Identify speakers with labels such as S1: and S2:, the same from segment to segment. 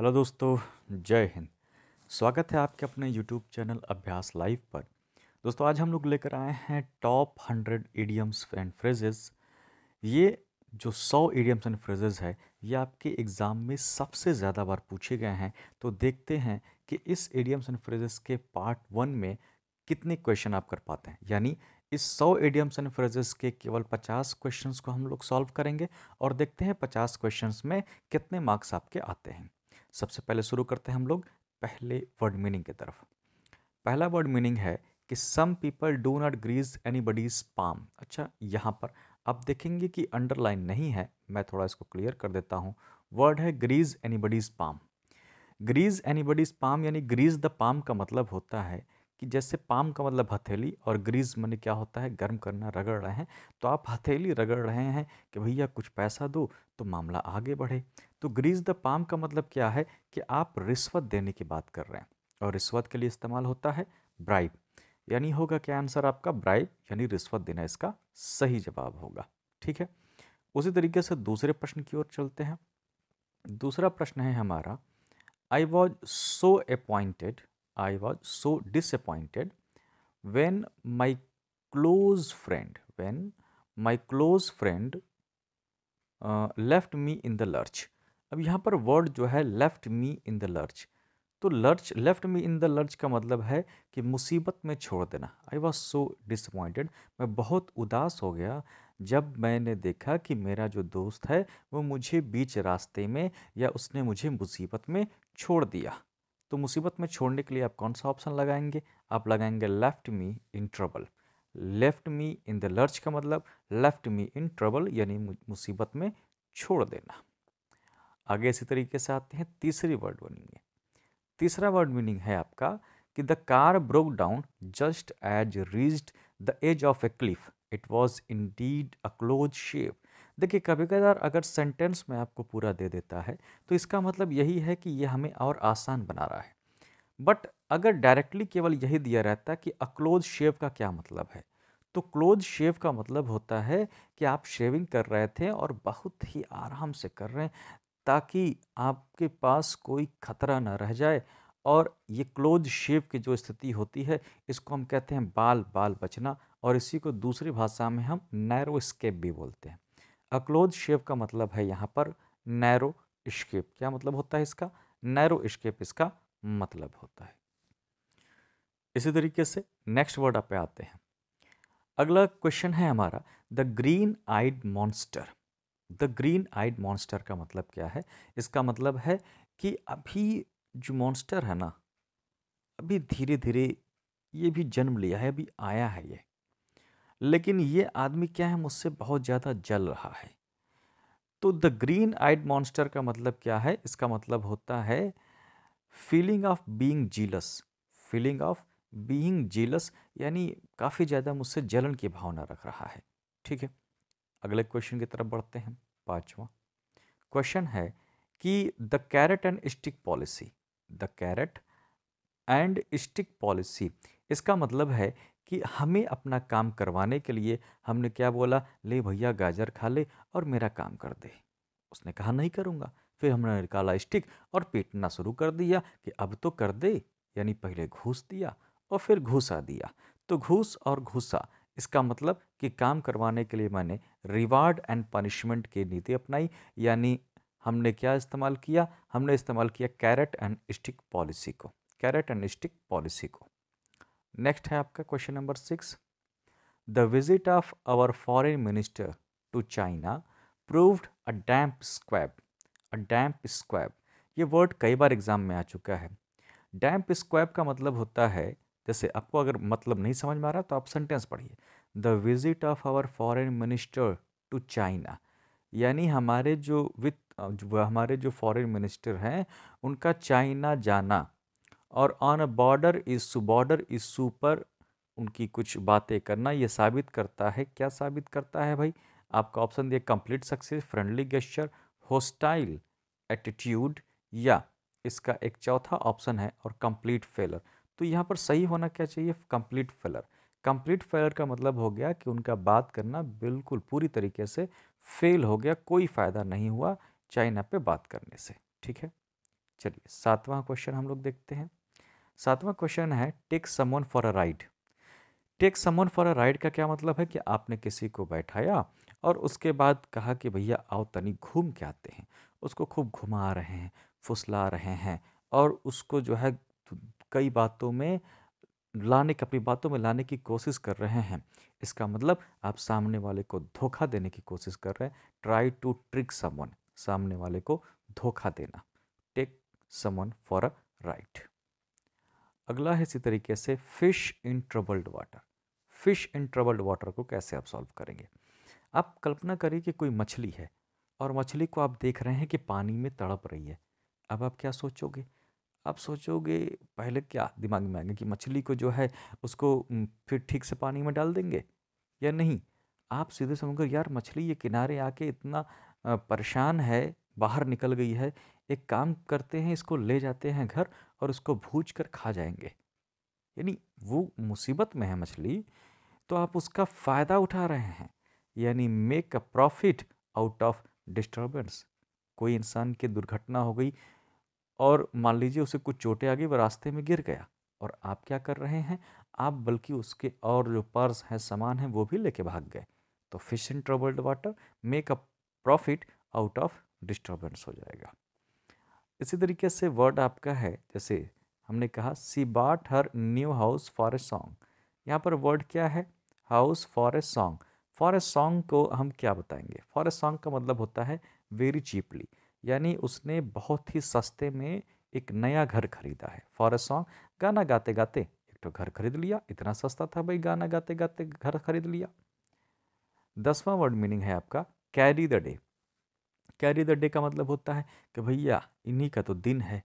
S1: hello दोस्तों जय हिंद स्वागत है आपके अपने यूट्यूब चैनल अभ्यास लाइव पर दोस्तों आज हम लोग लेकर आए हैं top hundred idioms and phrases ये जो सौ ईडियम्स एंड फ्रेजेस है ये आपके एग्ज़ाम में सबसे ज़्यादा बार पूछे गए हैं तो देखते हैं कि इस ईडियम्स एंड फ्रेजेस के पार्ट वन में कितने क्वेश्चन आप कर पाते हैं यानी इस सौ एडियम्स एंड फ्रेजेस के केवल पचास क्वेश्चंस को हम लोग सॉल्व करेंगे और देखते हैं पचास क्वेश्चंस में कितने मार्क्स आपके आते हैं सबसे पहले शुरू करते हैं हम लोग पहले वर्ड मीनिंग की तरफ पहला वर्ड मीनिंग है कि some people do not grease anybody's palm अच्छा यहाँ पर आप देखेंगे कि अंडरलाइन नहीं है मैं थोड़ा इसको क्लियर कर देता हूँ वर्ड है grease anybody's palm grease anybody's palm यानी ग्रीज द पाम का मतलब होता है कि जैसे पाम का मतलब हथेली और ग्रीज मैंने क्या होता है गर्म करना रगड़ रहे हैं तो आप हथेली रगड़ रहे हैं कि भैया कुछ पैसा दो तो मामला आगे बढ़े तो ग्रीस द पाम का मतलब क्या है कि आप रिश्वत देने की बात कर रहे हैं और रिश्वत के लिए इस्तेमाल होता है ब्राइब यानी होगा क्या आंसर आपका ब्राइब यानी रिश्वत देना इसका सही जवाब होगा ठीक है उसी तरीके से दूसरे प्रश्न की ओर चलते हैं दूसरा प्रश्न है हमारा I was so appointed I was so disappointed when my close friend when my close friend left me in the lurch अब यहाँ पर वर्ड जो है left me in the lurch तो lurch left me in the lurch का मतलब है कि मुसीबत में छोड़ देना आई वॉज सो डिसपॉइंटेड मैं बहुत उदास हो गया जब मैंने देखा कि मेरा जो दोस्त है वो मुझे बीच रास्ते में या उसने मुझे मुसीबत में छोड़ दिया तो मुसीबत में छोड़ने के लिए आप कौन सा ऑप्शन लगाएंगे आप लगाएंगे left me in trouble left me in the lurch का मतलब लेफ्ट मी इन ट्रबल यानी मुसीबत में छोड़ देना आगे इसी तरीके से आते हैं तीसरी वर्ड मीनिंग में तीसरा वर्ड मीनिंग है आपका कि the car broke down just as reached the edge of a cliff it was indeed a close shape देखिए कभी कभार अगर सेंटेंस में आपको पूरा दे देता है तो इसका मतलब यही है कि ये हमें और आसान बना रहा है बट अगर डायरेक्टली केवल यही दिया रहता कि अक्लोज शेव का क्या मतलब है तो क्लोज शेव का मतलब होता है कि आप शेविंग कर रहे थे और बहुत ही आराम से कर रहे हैं ताकि आपके पास कोई खतरा ना रह जाए और ये क्लोज शेप की जो स्थिति होती है इसको हम कहते हैं बाल बाल बचना और इसी को दूसरी भाषा में हम नैरो स्केप भी बोलते हैं अक्लोज शेप का मतलब है यहाँ पर नैरो स्केप क्या मतलब होता है इसका नैरो स्केप इसका मतलब होता है इसी तरीके से नेक्स्ट वर्ड आप आते हैं अगला क्वेश्चन है हमारा the green eyed monster the green eyed monster का मतलब क्या है इसका मतलब है कि अभी जो मॉन्स्टर है ना अभी धीरे धीरे ये भी जन्म लिया है अभी आया है ये लेकिन ये आदमी क्या है मुझसे बहुत ज़्यादा जल रहा है तो द ग्रीन आइड मॉन्स्टर का मतलब क्या है इसका मतलब होता है feeling of being jealous feeling of being jealous यानी काफ़ी ज़्यादा मुझसे जलन की भावना रख रहा है ठीक है अगले क्वेश्चन की तरफ बढ़ते हैं पाँचवा क्वेश्चन है कि the carrot and stick policy the carrot and stick policy इसका मतलब है कि हमें अपना काम करवाने के लिए हमने क्या बोला ले भैया गाजर खा ले और मेरा काम कर दे उसने कहा नहीं करूँगा फिर हमने निकाला स्टिक और पीटना शुरू कर दिया कि अब तो कर दे यानी पहले घूस दिया और फिर घूसा दिया तो घूस और घूसा इसका मतलब कि काम करवाने के लिए मैंने रिवार्ड एंड पनिशमेंट की नीति अपनाई यानी हमने क्या इस्तेमाल किया हमने इस्तेमाल किया कैरेट एंड स्टिक पॉलिसी को कैरेट एंड स्टिक पॉलिसी को नेक्स्ट है आपका question number six the visit of our foreign minister to China proved a damp squib a damp squib ये वर्ड कई बार एग्ज़ाम में आ चुका है डैम्प स्क्वैब का मतलब होता है जैसे आपको अगर मतलब नहीं समझ में आ रहा तो आप सेंटेंस पढ़िए the visit of our foreign minister to China यानी हमारे जो विथ हमारे जो फॉरेन मिनिस्टर हैं उनका चाइना जाना और on a border issue border issue पर उनकी कुछ बातें करना ये साबित करता है क्या साबित करता है भाई आपका ऑप्शन दिया complete success friendly gesture hostile attitude या इसका एक चौथा ऑप्शन है और कंप्लीट फेलर तो यहाँ पर सही होना क्या चाहिए कंप्लीट फेलर कंप्लीट फेलर का मतलब हो गया कि उनका बात करना बिल्कुल पूरी तरीके से फेल हो गया कोई फ़ायदा नहीं हुआ चाइना पे बात करने से ठीक है चलिए सातवां क्वेश्चन हम लोग देखते हैं सातवां क्वेश्चन है take someone for a ride take someone for a ride का क्या मतलब है कि आपने किसी को बैठाया और उसके बाद कहा कि भैया आओ तनी घूम के आते हैं उसको खूब घुमा रहे हैं फुसला रहे हैं और उसको जो है कई बातों में लाने की अपनी बातों में लाने की कोशिश कर रहे हैं इसका मतलब आप सामने वाले को धोखा देने की कोशिश कर रहे हैं ट्राई टू ट्रिक समवन सामने वाले को धोखा देना take someone for a ride अगला है इसी तरीके से fish in troubled water fish in troubled water को कैसे आप सॉल्व करेंगे आप कल्पना करिए कि कोई मछली है और मछली को आप देख रहे हैं कि पानी में तड़प रही है अब आप क्या सोचोगे आप सोचोगे पहले क्या दिमाग में आएंगे कि मछली को जो है उसको फिर ठीक से पानी में डाल देंगे या नहीं आप सीधे समझोगे यार मछली ये किनारे आके इतना परेशान है बाहर निकल गई है एक काम करते हैं इसको ले जाते हैं घर और उसको भूज कर खा जाएंगे यानी वो मुसीबत में है मछली तो आप उसका फ़ायदा उठा रहे हैं यानी make a profit out of disturbance कोई इंसान की दुर्घटना हो गई और मान लीजिए उसे कुछ चोटें आ गई वह रास्ते में गिर गया और आप क्या कर रहे हैं आप बल्कि उसके और जो पर्स हैं सामान हैं वो भी लेके भाग गए तो fish in troubled water make a profit out of disturbance हो जाएगा इसी तरीके से वर्ड आपका है जैसे हमने कहा she bought her new house for a song यहाँ पर वर्ड क्या है house for a song for a song को हम क्या बताएंगे फॉर ए सॉन्ग का मतलब होता है वेरी चीपली यानी उसने बहुत ही सस्ते में एक नया घर खरीदा है फॉर सॉन्ग गाना गाते गाते एक तो घर खरीद लिया इतना सस्ता था भाई गाना गाते गाते घर खरीद लिया दसवां वर्ड मीनिंग है आपका carry the day carry the day का मतलब होता है कि भैया इन्हीं का तो दिन है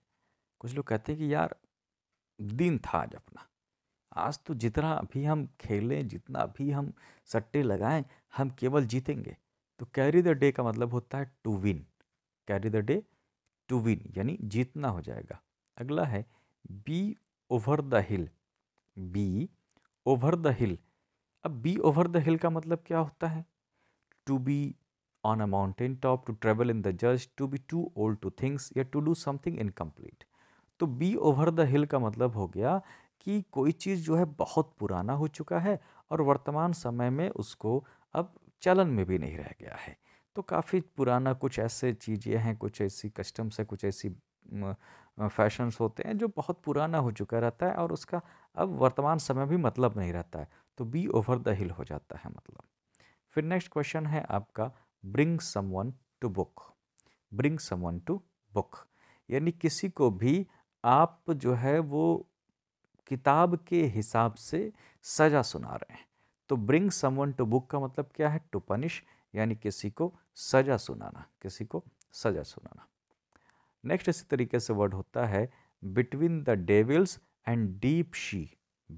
S1: कुछ लोग कहते हैं कि यार दिन था आज अपना आज तो जितना भी हम खेलें जितना भी हम सट्टे लगाएं हम केवल जीतेंगे तो कैरी द डे का मतलब होता है to win carry the day to win यानी जीतना हो जाएगा अगला है be over the hill be over the hill अब बी ओवर द हिल का मतलब क्या होता है to be on a mountain top to travel in the जज to be too old to things या टू डू समथिंग इनकम्प्लीट तो be over the hill का मतलब हो गया कि कोई चीज़ जो है बहुत पुराना हो चुका है और वर्तमान समय में उसको अब चलन में भी नहीं रह गया है तो काफ़ी पुराना कुछ ऐसे चीज़ें हैं कुछ ऐसी कस्टम्स है कुछ ऐसी फैशंस होते हैं जो बहुत पुराना हो चुका रहता है और उसका अब वर्तमान समय भी मतलब नहीं रहता है तो बी ओवर द हिल हो जाता है मतलब फिर नेक्स्ट क्वेश्चन है आपका bring someone to book bring someone to book यानी किसी को भी आप जो है वो किताब के हिसाब से सज़ा सुना रहे हैं तो ब्रिंग समवन टू बुक का मतलब क्या है टू पनिश यानी किसी को सज़ा सुनाना किसी को सज़ा सुनाना नेक्स्ट इसी तरीके से वर्ड होता है between the devils and deep sea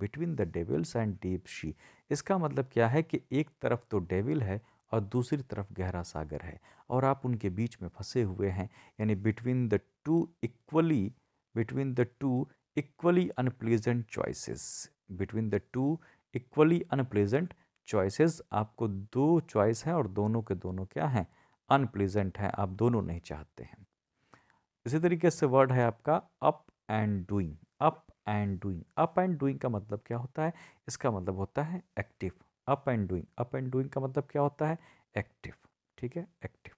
S1: between the devils and deep sea इसका मतलब क्या है कि एक तरफ तो डेविल है और दूसरी तरफ गहरा सागर है और आप उनके बीच में फंसे हुए हैं यानी between the two equally between the two equally unpleasant choices between the two equally unpleasant choices आपको दो choice हैं और दोनों के दोनों क्या हैं unpleasant हैं आप दोनों नहीं चाहते हैं इसी तरीके से वर्ड है आपका up and doing up and doing up and doing का मतलब क्या होता है इसका मतलब होता है active up and doing up and doing का मतलब क्या होता है एक्टिव ठीक है active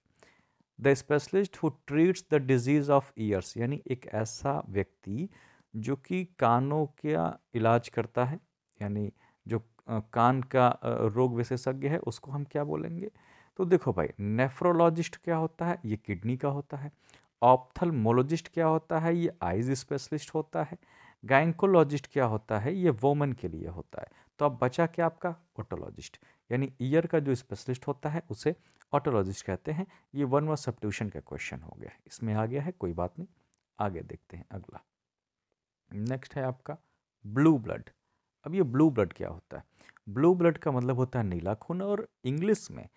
S1: the specialist who treats the disease of ears यानी एक ऐसा व्यक्ति जो कि कानों का इलाज करता है यानी जो कान का रोग विशेषज्ञ है उसको हम क्या बोलेंगे तो देखो भाई नेफ्रोलॉजिस्ट क्या होता है ये किडनी का होता है ऑप्थलमोलॉजिस्ट क्या होता है ये आइज स्पेशलिस्ट होता है गाइंकोलॉजिस्ट क्या होता है ये वोमन के लिए होता है तो अब बचा क्या आपका ऑटोलॉजिस्ट यानी ईयर का जो स्पेशलिस्ट होता है उसे ऑटोलॉजिस्ट कहते हैं ये वन व सब का क्वेश्चन हो गया इसमें आ गया है कोई बात नहीं आगे देखते हैं अगला नेक्स्ट है आपका ब्लू ब्लड अब ये ब्लू ब्लड क्या होता है ब्लू ब्लड का मतलब होता है नीला खून और इंग्लिश में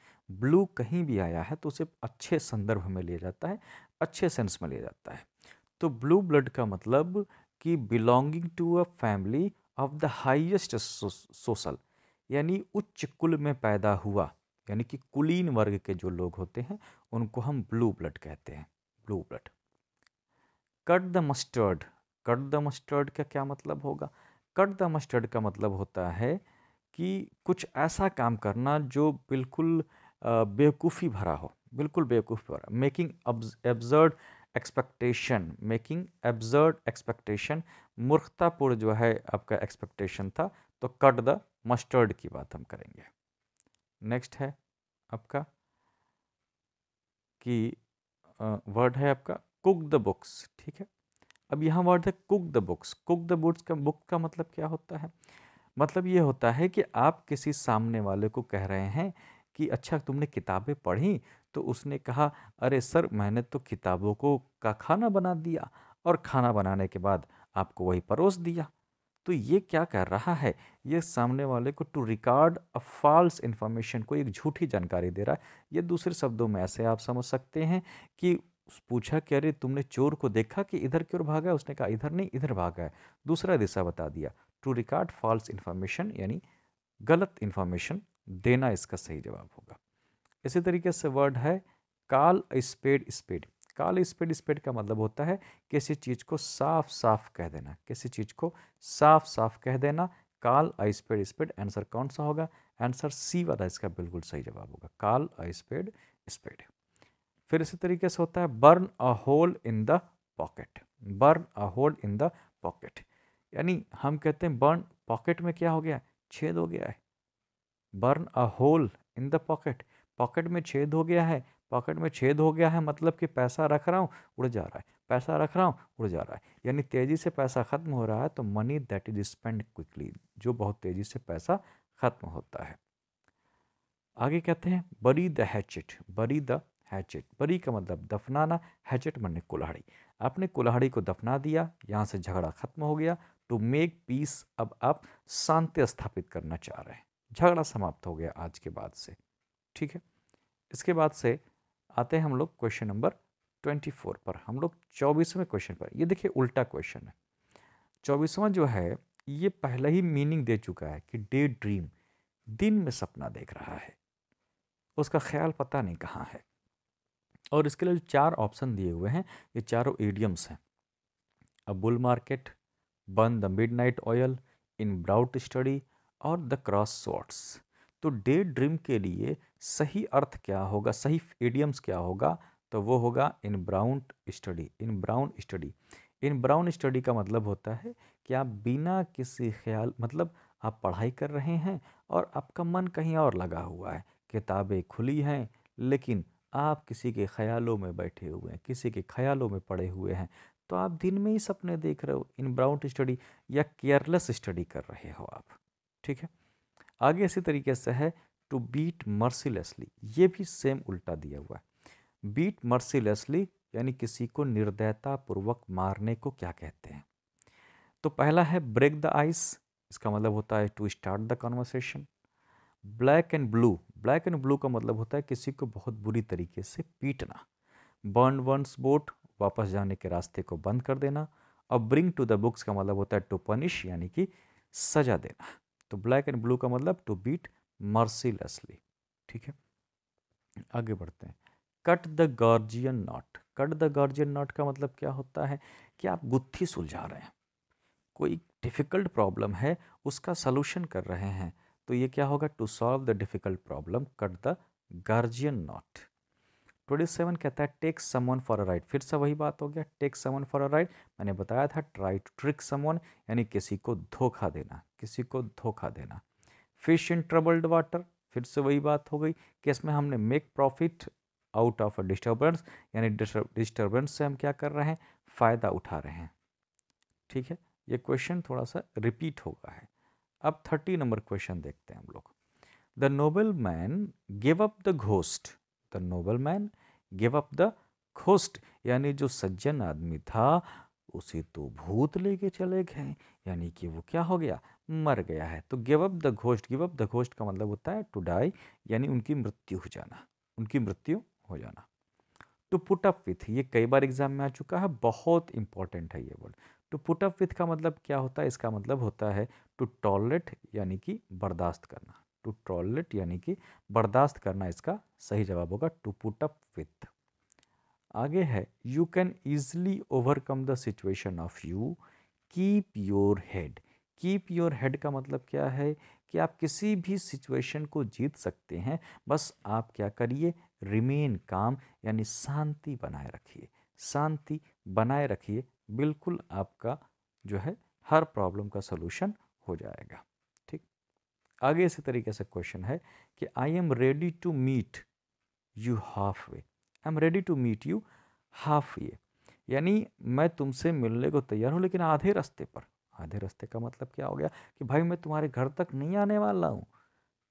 S1: ब्लू कहीं भी आया है तो उसे अच्छे संदर्भ में लिया जाता है अच्छे सेंस में लिया जाता है तो ब्लू ब्लड का मतलब कि belonging to a family of the highest social यानी उच्च कुल में पैदा हुआ यानी कि कुलीन वर्ग के जो लोग होते हैं उनको हम ब्लू ब्लड कहते हैं blue blood cut the mustard cut the mustard का क्या मतलब होगा कट द मस्टर्ड का मतलब होता है कि कुछ ऐसा काम करना जो बिल्कुल बेवकूफ़ी भरा हो बिल्कुल बेवकूफ़ी भरा making absurd expectation making absurd expectation मूर्खतापूर्ण जो है आपका एक्सपेक्टेशन था तो कट द मस्टर्ड की बात हम करेंगे नेक्स्ट है आपका कि वर्ड है आपका कुक द बुक्स ठीक है अब यहाँ वर्ड है cook the books cook the books का बुक का मतलब क्या होता है मतलब ये होता है कि आप किसी सामने वाले को कह रहे हैं कि अच्छा तुमने किताबें पढ़ी तो उसने कहा अरे सर मैंने तो किताबों को का खाना बना दिया और खाना बनाने के बाद आपको वही परोस दिया तो ये क्या कर रहा है ये सामने वाले को to record a false information को एक झूठी जानकारी दे रहा है ये दूसरे शब्दों में ऐसे आप समझ सकते हैं कि पूछा कि अरे तुमने चोर को देखा कि इधर क्यों भागा है उसने कहा इधर नहीं इधर भागा है दूसरा दिशा बता दिया टू रिकॉर्ड फॉल्स इन्फॉर्मेशन यानी गलत इन्फॉर्मेशन देना इसका सही जवाब होगा इसी तरीके से वर्ड है call spade spade call spade spade का मतलब होता है किसी चीज़ को साफ साफ कह देना किसी चीज़ को साफ साफ कह देना काल स्पेड स्पेड आंसर कौन सा होगा आंसर सी वाला इसका बिल्कुल सही जवाब होगा काल स्पेड स्पेड फिर इसी तरीके से होता है burn a hole in the pocket burn a hole in the pocket यानी हम कहते हैं बर्न पॉकेट में क्या हो गया छेद हो गया है burn a hole in the pocket pocket में छेद हो गया है पॉकेट में छेद हो गया है मतलब कि पैसा रख रहा हूँ उड़ जा रहा है पैसा रख रहा हूँ उड़ जा रहा है यानी तेज़ी से पैसा ख़त्म हो रहा है तो money that is spend quickly जो बहुत तेज़ी से पैसा ख़त्म होता है आगे कहते हैं बरी द हैचिट बरी द हैचेट बरी का मतलब दफनाना हैचेट मरने कुल्हाड़ी आपने कुल्हाड़ी को दफना दिया यहाँ से झगड़ा खत्म हो गया टू मेक पीस अब आप शांति स्थापित करना चाह रहे हैं झगड़ा समाप्त हो गया आज के बाद से ठीक है इसके बाद से आते हैं हम लोग क्वेश्चन नंबर ट्वेंटी फोर पर हम लोग चौबीसवें क्वेश्चन पर ये देखिए उल्टा क्वेश्चन है चौबीसवा जो है ये पहले ही मीनिंग दे चुका है कि डे ड्रीम दिन में सपना देख रहा है उसका ख्याल पता नहीं कहाँ है और इसके लिए जो चार ऑप्शन दिए हुए हैं ये चारों एडियम्स हैं a bull market burn the midnight oil in brown study और द क्रॉस शॉर्ट्स तो डे ड्रीम के लिए सही अर्थ क्या होगा सही एडियम्स क्या होगा तो वो होगा in brown study in brown study in brown study का मतलब होता है कि आप बिना किसी ख्याल मतलब आप पढ़ाई कर रहे हैं और आपका मन कहीं और लगा हुआ है किताबें खुली हैं लेकिन आप किसी के ख्यालों में बैठे हुए हैं किसी के ख्यालों में पड़े हुए हैं तो आप दिन में ही सपने देख रहे हो इन ब्राउन स्टडी या केयरलेस स्टडी कर रहे हो आप ठीक है आगे इसी तरीके से है टू बीट मर्सीलेसली ये भी सेम उल्टा दिया हुआ है बीट मर्सीलेसली यानी किसी को निर्दयता पूर्वक मारने को क्या कहते हैं तो पहला है ब्रेक द आइस इसका मतलब होता है to start the conversation black and blue black and blue का मतलब होता है किसी को बहुत बुरी तरीके से पीटना बर्न वंस बोट वापस जाने के रास्ते को बंद कर देना और ब्रिंग टू द बुक्स का मतलब होता है टू पनिश यानी कि सजा देना तो ब्लैक एंड ब्लू का मतलब टू बीट मर्सीलेसली ठीक है आगे बढ़ते हैं cut the Gordian knot cut the Gordian knot का मतलब क्या होता है कि आप गुत्थी सुलझा रहे हैं कोई डिफ़िकल्ट प्रॉब्लम है उसका सलूशन कर रहे हैं तो ये क्या होगा to solve the difficult problem cut the Gordian knot twenty seven कहता है take someone for a ride फिर से वही बात हो गया take someone for a ride मैंने बताया था ट्राई टू ट्रिक समवन यानी किसी को धोखा देना किसी को धोखा देना फिश इन ट्रबल्ड वाटर फिर से वही बात हो गई कि इसमें हमने make profit out of a disturbance यानी डिस्टर्बेंस से हम क्या कर रहे हैं फ़ायदा उठा रहे हैं ठीक है ये क्वेश्चन थोड़ा सा रिपीट होगा है अब थर्टी नंबर क्वेश्चन देखते हैं हम लोग the noble man give up the ghost the noble man give up the ghost यानी जो सज्जन आदमी था उसे तो भूत लेके चले गए यानी कि वो क्या हो गया मर गया है तो give up the ghost give up the ghost का मतलब होता है टू डाई यानी उनकी मृत्यु हो जाना उनकी मृत्यु हो जाना टू तो पुट अप विथ ये कई बार एग्जाम में आ चुका है बहुत इंपॉर्टेंट है ये word to put up with का मतलब क्या होता है इसका मतलब होता है टू टॉलरेट यानी कि बर्दाश्त करना टू टॉलरेट यानी कि बर्दाश्त करना इसका सही जवाब होगा टू पुट अप विथ आगे है you can easily overcome the situation of you keep your head keep your head का मतलब क्या है कि आप किसी भी सिचुएशन को जीत सकते हैं बस आप क्या करिए रिमेन काम यानी शांति बनाए रखिए शांति बनाए रखिए बिल्कुल आपका जो है हर प्रॉब्लम का सोल्यूशन हो जाएगा ठीक आगे इसी तरीके से क्वेश्चन है कि I am ready to meet you half way I am ready to meet you half way यानी मैं तुमसे मिलने को तैयार हूँ लेकिन आधे रास्ते पर आधे रास्ते का मतलब क्या हो गया कि भाई मैं तुम्हारे घर तक नहीं आने वाला हूँ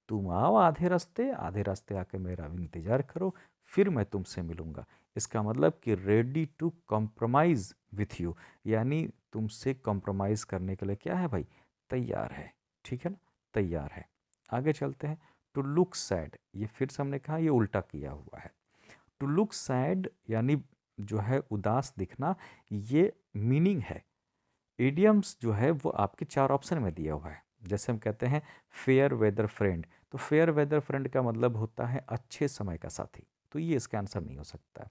S1: तुम आओ आधे रास्ते आधे रास्ते आके मेरा इंतज़ार करो फिर मैं तुमसे मिलूंगा इसका मतलब कि ready to compromise with you यानी तुमसे कॉम्प्रोमाइज़ करने के लिए क्या है भाई तैयार है ठीक है ना तैयार है आगे चलते हैं टू लुक सैड ये फिर से हमने कहा ये उल्टा किया हुआ है टू लुक सैड यानी जो है उदास दिखना ये मीनिंग है एडियम्स जो है वो आपके चार ऑप्शन में दिया हुआ है जैसे हम कहते हैं फेयर वेदर फ्रेंड तो फेयर वेदर फ्रेंड का मतलब होता है अच्छे समय का साथी तो ये इसका आंसर नहीं हो सकता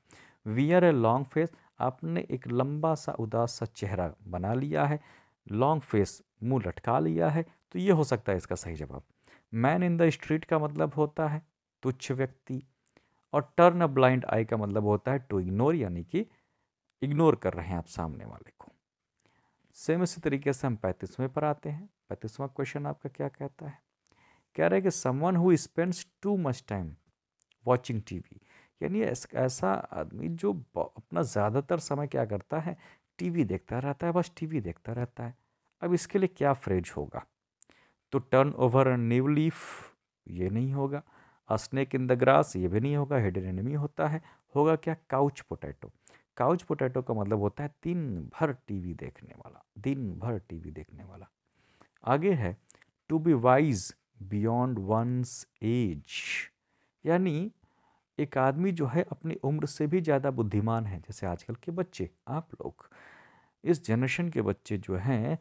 S1: we are a long face आपने एक लंबा सा उदास सा चेहरा बना लिया है लॉन्ग फेस मुंह लटका लिया है तो ये हो सकता है इसका सही जवाब मैन इन द स्ट्रीट का मतलब होता है तुच्छ व्यक्ति और टर्न अ ब्लाइंड आई का मतलब होता है टू इग्नोर यानी कि इग्नोर कर रहे हैं आप सामने वाले को सेम इसी तरीके से हम पैंतीसवें पर आते हैं पैंतीसवा क्वेश्चन आपका क्या कहता है कह रहे हैं कि someone who spends too much time watching T V यानी ऐसा आदमी जो अपना ज़्यादातर समय क्या करता है टीवी देखता रहता है बस टीवी देखता रहता है अब इसके लिए क्या फ्रेज होगा तो टर्न ओवर न्यू लीफ ये नहीं होगा स्नेक इन द ग्रास ये भी नहीं होगा हिडन एनिमी होता है होगा क्या काउच पोटैटो काउच पोटैटो का मतलब होता है दिन भर टीवी देखने वाला दिन भर टीवी देखने वाला आगे है to be wise beyond one's age यानी एक आदमी जो है अपनी उम्र से भी ज़्यादा बुद्धिमान है जैसे आजकल के बच्चे आप लोग इस जनरेशन के बच्चे जो हैं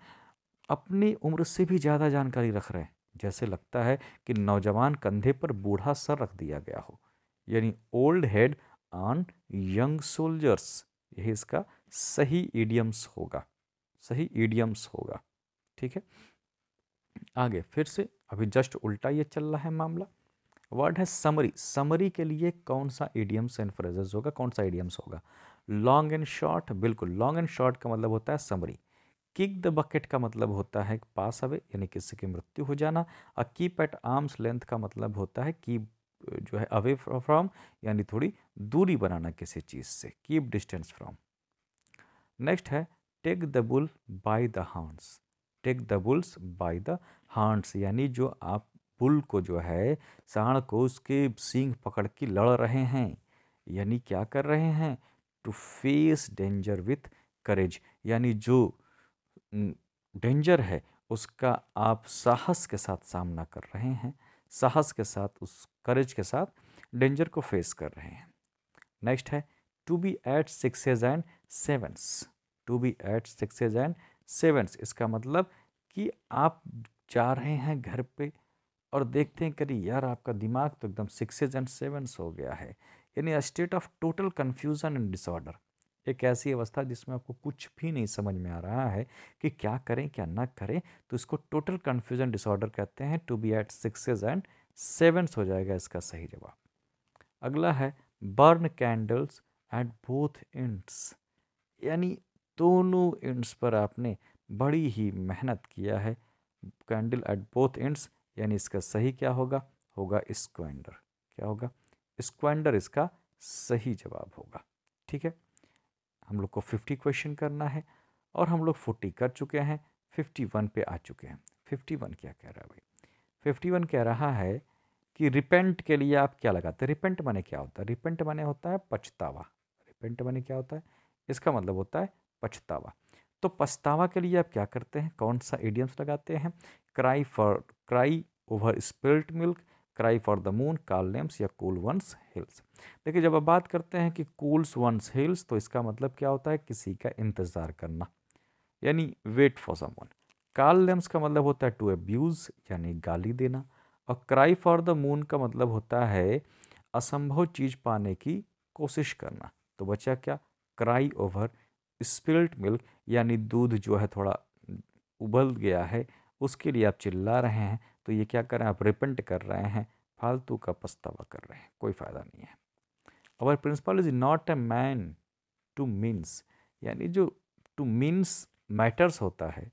S1: अपनी उम्र से भी ज़्यादा जानकारी रख रहे हैं जैसे लगता है कि नौजवान कंधे पर बूढ़ा सर रख दिया गया हो यानी old head on young shoulders यही इसका सही ईडियम्स होगा सही ईडियम्स होगा ठीक है आगे फिर से अभी जस्ट उल्टा ये चल रहा है मामला वर्ड है समरी समरी के लिए कौन सा एडियम्स एंड फ्रेजेस होगा कौन सा एडियम्स होगा लॉन्ग एंड शॉर्ट बिल्कुल लॉन्ग एंड शॉर्ट का मतलब होता है समरी किक द बकेट का मतलब होता है पास अवे यानी किसी की मृत्यु हो जाना और कीप एट आर्म्स लेंथ का मतलब होता है कीप जो है अवे फ्रॉम यानी थोड़ी दूरी बनाना किसी चीज़ से कीप डिस्टेंस फ्रॉम नेक्स्ट है take the bull by the horns take the bulls by the horns यानी जो आप पुल को जो है सांड को उसके सींग पकड़ के लड़ रहे हैं यानी क्या कर रहे हैं to face danger with courage यानी जो डेंजर है उसका आप साहस के साथ सामना कर रहे हैं साहस के साथ उस करेज के साथ डेंजर को फेस कर रहे हैं नेक्स्ट है to be at sixes and sevens to be at sixes and sevens इसका मतलब कि आप जा रहे हैं घर पे और देखते हैं करी यार आपका दिमाग तो एकदम सिक्सेज एंड सेवन्स हो गया है यानी state of total confusion and disorder एक ऐसी अवस्था जिसमें आपको कुछ भी नहीं समझ में आ रहा है कि क्या करें क्या ना करें तो इसको टोटल कन्फ्यूज़न डिसऑर्डर कहते हैं to be at sixes and sevens हो जाएगा इसका सही जवाब अगला है burn candles at both ends यानी दोनों इंड्स पर आपने बड़ी ही मेहनत किया है कैंडल एट बोथ इंड्स यानी इसका सही क्या होगा होगा स्क्वेंडर क्या होगा स्क्वेंडर इसका सही जवाब होगा ठीक है हम लोग को फिफ्टी क्वेश्चन करना है और हम लोग फोर्टी कर चुके हैं फिफ्टी वन पे आ चुके हैं फिफ्टी वन क्या कह रहा है भाई फिफ्टी वन कह रहा है कि रिपेंट के लिए आप क्या लगाते हैं रिपेंट माने क्या होता है रिपेंट माने होता है पछतावा रिपेंट माने क्या होता है इसका मतलब होता है पछतावा तो पछतावा के लिए आप क्या करते हैं कौन सा एडियम्स लगाते हैं cry for cry over spilt milk cry for the moon कालनेम्स या कूल वंस हिल्स देखिए जब आप बात करते हैं कि कूल्स वंस हिल्स तो इसका मतलब क्या होता है किसी का इंतज़ार करना यानी वेट फॉर समवन काल लेम्स का मतलब होता है टू अब्यूज यानी गाली देना और क्राई फॉर द मून का मतलब होता है असंभव चीज़ पाने की कोशिश करना तो बचा क्या क्राई ओवर स्पिल्ट मिल्क यानी दूध जो है थोड़ा उबल गया है उसके लिए आप चिल्ला रहे हैं तो ये क्या कर रहे हैं आप रिपेंट कर रहे हैं फालतू का पछतावा कर रहे हैं कोई फ़ायदा नहीं है our principle is not a man to means यानी जो टू मीन्स मैटर्स होता है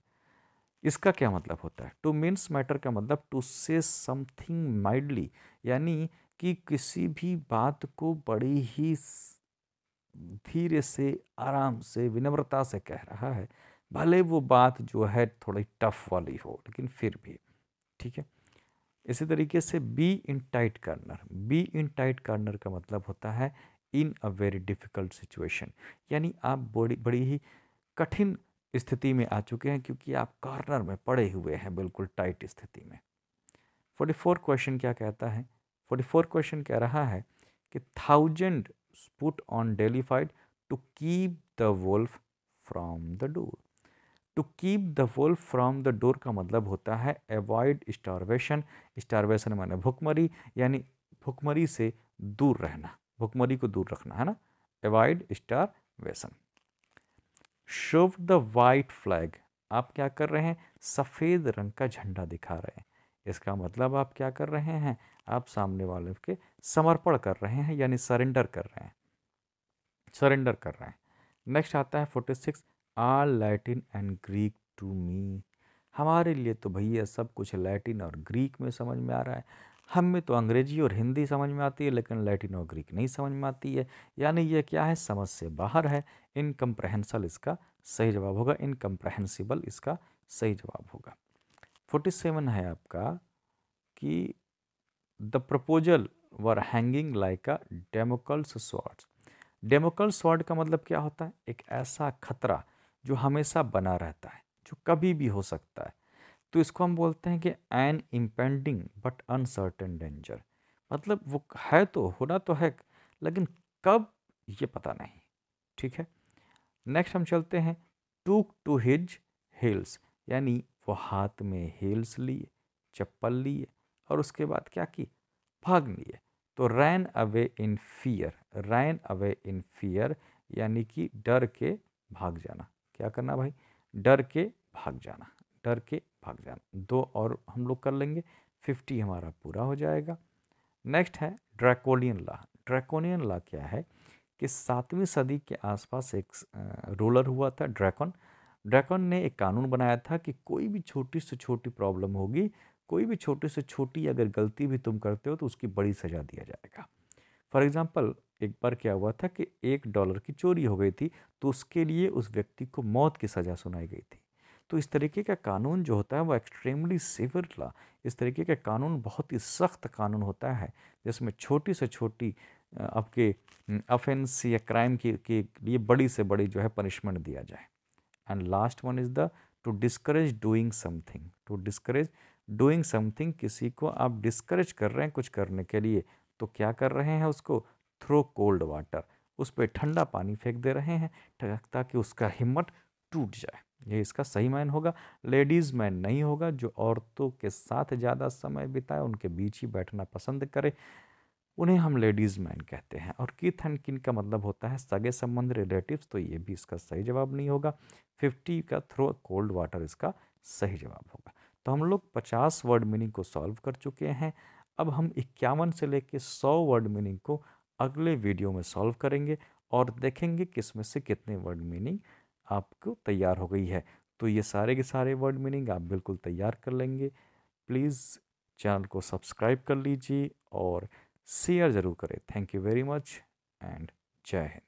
S1: इसका क्या मतलब होता है टू मीन्स मैटर का मतलब टू से समथिंग माइल्डली यानी कि किसी भी बात को बड़ी ही धीरे से आराम से विनम्रता से कह रहा है भले वो बात जो है थोड़ी टफ वाली हो लेकिन फिर भी ठीक है इसी तरीके से be in tight corner be in tight corner का मतलब होता है in a very difficult situation यानी आप बड़ी बड़ी ही कठिन स्थिति में आ चुके हैं क्योंकि आप कॉर्नर में पड़े हुए हैं बिल्कुल टाइट स्थिति में फोर्टी फोर क्वेश्चन क्या कहता है फोर्टी फोर क्वेश्चन कह रहा है कि थाउजेंड पुट ऑन डेलीफाइड to keep the wolf from the door to keep the wolf from the door का मतलब होता है अवॉइड स्टारवेशन स्टारवेशन माने भुखमरी यानी भुखमरी से दूर रहना भुखमरी को दूर रखना है ना avoid starvation show the white flag आप क्या कर रहे हैं सफ़ेद रंग का झंडा दिखा रहे हैं इसका मतलब आप क्या कर रहे हैं आप सामने वाले के समर्पण कर रहे हैं यानी सरेंडर कर रहे हैं सरेंडर कर रहे हैं नेक्स्ट आता है forty six are Latin and Greek to me हमारे लिए तो भैया सब कुछ लैटिन और ग्रीक में समझ में आ रहा है हम में तो अंग्रेजी और हिंदी समझ में आती है लेकिन लैटिन और ग्रीक नहीं समझ में आती है यानी यह क्या है समझ से बाहर है इनकम्प्रहेंसल इसका सही जवाब होगा इनकम्प्रहेंसिबल इसका सही जवाब होगा फोर्टी सेवन है आपका कि the proposal were hanging like a Damocles sword Damocles sword का मतलब क्या होता है एक ऐसा खतरा जो हमेशा बना रहता है जो कभी भी हो सकता है तो इसको हम बोलते हैं कि an impending but uncertain danger मतलब वो है तो होना तो है लेकिन कब ये पता नहीं ठीक है नेक्स्ट हम चलते हैं टूक टू हिज हिल्स यानी वो हाथ में हील्स लिए चप्पल लिए और उसके बाद क्या की भाग लिए तो ran away in fear ran away in fear यानी कि डर के भाग जाना क्या करना भाई डर के भाग जाना डर के भाग जाना दो और हम लोग कर लेंगे फिफ्टी हमारा पूरा हो जाएगा नेक्स्ट है ड्रैकोलियन ला ड्रैकोनियन ला क्या है कि सातवीं सदी के आसपास एक रोलर हुआ था ड्रैकन ड्रैकन ने एक कानून बनाया था कि कोई भी छोटी से छोटी प्रॉब्लम होगी कोई भी छोटी से छोटी अगर गलती भी तुम करते हो तो उसकी बड़ी सज़ा दिया जाएगा फॉर एग्ज़ाम्पल एक बार क्या हुआ था कि एक डॉलर की चोरी हो गई थी तो उसके लिए उस व्यक्ति को मौत की सज़ा सुनाई गई थी तो इस तरीके का कानून जो होता है वो एक्सट्रीमली सिवियर ला इस तरीके का कानून बहुत ही सख्त कानून होता है जिसमें छोटी से छोटी आपके अफेंस या क्राइम के, के लिए बड़ी से बड़ी जो है पनिशमेंट दिया जाए and last one is the to discourage doing something to discourage doing something किसी को आप डिस्करेज कर रहे हैं कुछ करने के लिए तो क्या कर रहे हैं उसको थ्रो कोल्ड वाटर उस पर ठंडा पानी फेंक दे रहे हैं ताकि उसका हिम्मत टूट जाए ये इसका सही मैन होगा लेडीज़ मैन नहीं होगा जो औरतों के साथ ज़्यादा समय बिताए उनके बीच ही बैठना पसंद करे उन्हें हम लेडीज़ मैन कहते हैं और किथ एंड किन का मतलब होता है सगे संबंध रिलेटिव्स तो ये भी इसका सही जवाब नहीं होगा फिफ्टी का थ्रो कोल्ड वाटर इसका सही जवाब होगा तो हम लोग पचास वर्ड मीनिंग को सॉल्व कर चुके हैं अब हम इक्यावन से लेके सौ वर्ड मीनिंग को अगले वीडियो में सॉल्व करेंगे और देखेंगे कि इसमें से कितने वर्ड मीनिंग आपको तैयार हो गई है तो ये सारे के सारे वर्ड मीनिंग आप बिल्कुल तैयार कर लेंगे प्लीज़ चैनल को सब्सक्राइब कर लीजिए और शेयर ज़रूर करें thank you very much and जय हिंद